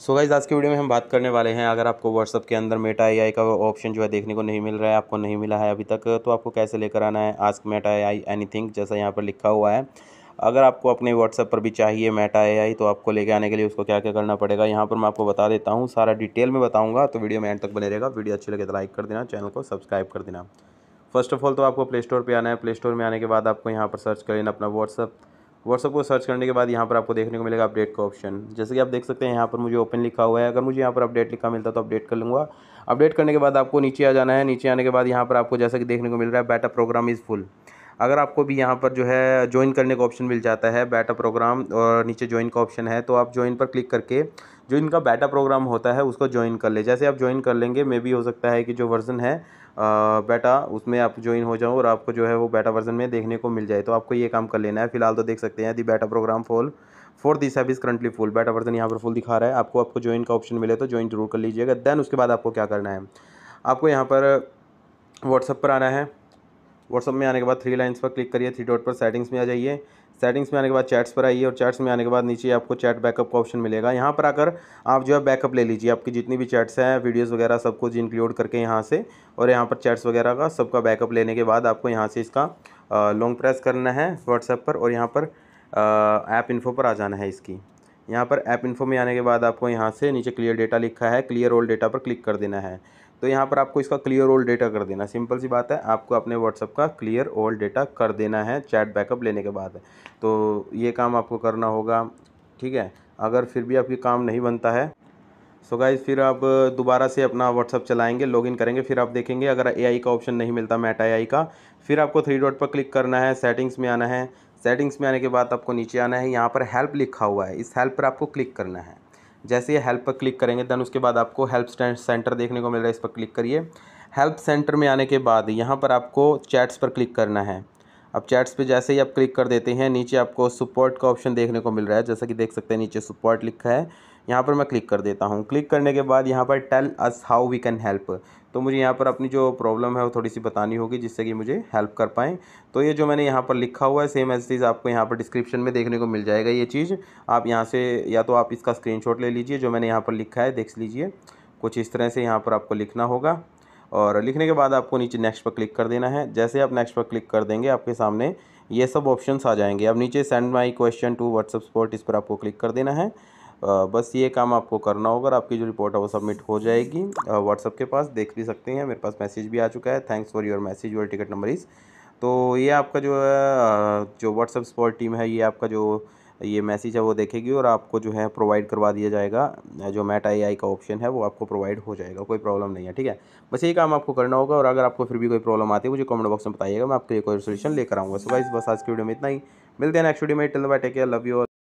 so guys आज की video में हम बात करने वाले हैं अगर आपको व्हाट्सअप के अंदर मेटा ए का ऑप्शन जो है देखने को नहीं मिल रहा है आपको नहीं मिला है अभी तक तो आपको कैसे लेकर आना है आस्क मेटा ए एनीथिंग जैसा यहाँ पर लिखा हुआ है अगर आपको अपने व्हाट्सअप पर भी चाहिए मेटा ए तो आपको लेके आने के लिए उसको क्या क्या करना पड़ेगा यहाँ पर मैं आपको बता देता हूँ सारा डिटेल में बताऊँगा तो वीडियो में एंड तक बने रहेगा वीडियो अच्छी लगे तो लाइक कर देना चैनल को सब्सक्राइब कर देना फर्स्ट ऑफ ऑल तो आपको प्ले स्टोर पर आना है प्ले स्टोर में आने के बाद आपको यहाँ पर सर्च कर लेना अपना व्हाट्सअप व्हाट्सअप को सर्च करने के बाद यहाँ पर आपको देखने को मिलेगा अपडेट का ऑप्शन जैसे कि आप देख सकते हैं यहाँ पर मुझे ओपन लिखा हुआ है अगर मुझे यहाँ पर अपडेट लिखा मिलता तो अपडेट कर लूँगा अपडेट करने के बाद आपको नीचे आ जाना है नीचे आने के बाद यहाँ पर आपको जैसा कि देखने को मिल रहा है बैटा प्रोग्राम इज़ फुल अगर आपको भी यहाँ पर जो है ज्वाइन करने का ऑप्शन मिल जाता है बैटा प्रोग्राम और नीचे ज्वाइन का ऑप्शन है तो आप ज्वाइन पर क्लिक करके जो इनका बैटा प्रोग्राम होता है उसको ज्वाइन कर ले जैसे आप ज्वाइन कर लेंगे मे भी हो सकता है कि जो वर्ज़न है बेटा उसमें आप ज्वाइन हो जाओ और आपको जो है वो बेटा वर्जन में देखने को मिल जाए तो आपको ये काम कर लेना है फिलहाल तो देख सकते हैं the beta program fall for the service currently full beta version यहाँ पर फुल दिखा रहा है आपको आपको ज्वाइन का ऑप्शन मिले तो ज्वाइन जरूर कर लीजिएगा देन उसके बाद आपको क्या करना है आपको यहाँ पर व्हाट्सअप पर आना है व्हाट्सअप में आने के बाद थ्री लाइन्स पर क्लिक करिए थ्री डॉट पर सेटिंग्स में आ जाइए सेटिंग्स में आने के बाद चैट्स पर आइए और चैट्स में आने के बाद नीचे आपको चैट बैकअप का ऑप्शन मिलेगा यहाँ पर आकर आप जो है बैकअप ले लीजिए आपकी जितनी भी चैट्स हैं वीडियोज़ वगैरह सब कुछ इंक्लूड करके यहाँ से और यहाँ पर चैट्स वगैरह का सबका बैकअप लेने के बाद आपको यहाँ से इसका लॉन्ग प्रेस करना है व्हाट्सएप पर और यहाँ पर ऐप इन्फो पर आ जाना है इसकी यहाँ पर ऐप इन्फो में आने के बाद आपको यहाँ से नीचे क्लियर डेटा लिखा है क्लियर ओल्ड डेटा पर क्लिक कर देना है तो यहाँ पर आपको इसका क्लियर ओल्ड डेटा कर देना सिंपल सी बात है आपको अपने व्हाट्सअप का क्लियर ओल्ड डेटा कर देना है चैट बैकअप लेने के बाद तो ये काम आपको करना होगा ठीक है अगर फिर भी आपकी काम नहीं बनता है सो so गाइज फिर आप दोबारा से अपना व्हाट्सअप चलाएंगे लॉगिन करेंगे फिर आप देखेंगे अगर एआई का ऑप्शन नहीं मिलता मैट एआई का फिर आपको थ्री डॉट पर क्लिक करना है सेटिंग्स में आना है सेटिंग्स में आने के बाद आपको नीचे आना है यहाँ पर हेल्प लिखा हुआ है इस हेल्प पर आपको क्लिक करना है जैसे हेल्प पर क्लिक करेंगे देन उसके बाद आपको हेल्प सेंटर देखने को मिल रहा है इस पर क्लिक करिए हेल्प सेंटर में आने के बाद यहाँ पर आपको चैट्स पर क्लिक करना है अब चैट्स पे जैसे ही आप क्लिक कर देते हैं नीचे आपको सपोर्ट का ऑप्शन देखने को मिल रहा है जैसा कि देख सकते हैं नीचे सपोर्ट लिखा है यहाँ पर मैं क्लिक कर देता हूँ क्लिक करने के बाद यहाँ पर tell us how we can help तो मुझे यहाँ पर अपनी जो प्रॉब्लम है वो थोड़ी सी बतानी होगी जिससे कि मुझे हेल्प कर पाएँ तो ये जो मैंने यहाँ पर लिखा हुआ है सेम एज चीज़ आपको यहाँ पर डिस्क्रिप्शन में देखने को मिल जाएगा ये चीज़ आप यहाँ से या तो आप इसका शॉट ले लीजिए जो मैंने यहाँ पर लिखा है देख लीजिए कुछ इस तरह से यहाँ पर आपको लिखना होगा और लिखने के बाद आपको नीचे नेक्स्ट पर क्लिक कर देना है जैसे आप नेक्स्ट पर क्लिक कर देंगे आपके सामने ये सब ऑप्शंस आ जाएंगे अब नीचे send my question to WhatsApp spot इस पर आपको क्लिक कर देना है बस ये काम आपको करना होगा और आपकी जो रिपोर्ट है वो सबमिट हो जाएगी व्हाट्सअप के पास देख भी सकते हैं मेरे पास मैसेज भी आ चुका है thanks for your message your ticket number is तो ये आपका जो है जो व्हाट्सअप स्पॉट टीम है ये आपका जो ये मैसेज है वो देखेगी और आपको जो है प्रोवाइड करवा दिया जाएगा जो मैट आई आई का ऑप्शन है वो आपको प्रोवाइड हो जाएगा कोई प्रॉब्लम नहीं है ठीक है बस ये काम आपको करना होगा और अगर आपको फिर भी कोई प्रॉब्लम आती है मुझे कमेंट बॉक्स में बताइएगा मैं आपके लिए कोई सोल्यूशन लेकर आऊँगा सो गाइस बस आज की वीडियो में इतना ही मिलते हैं नेक्स्ट वीडियो में till bye take care love you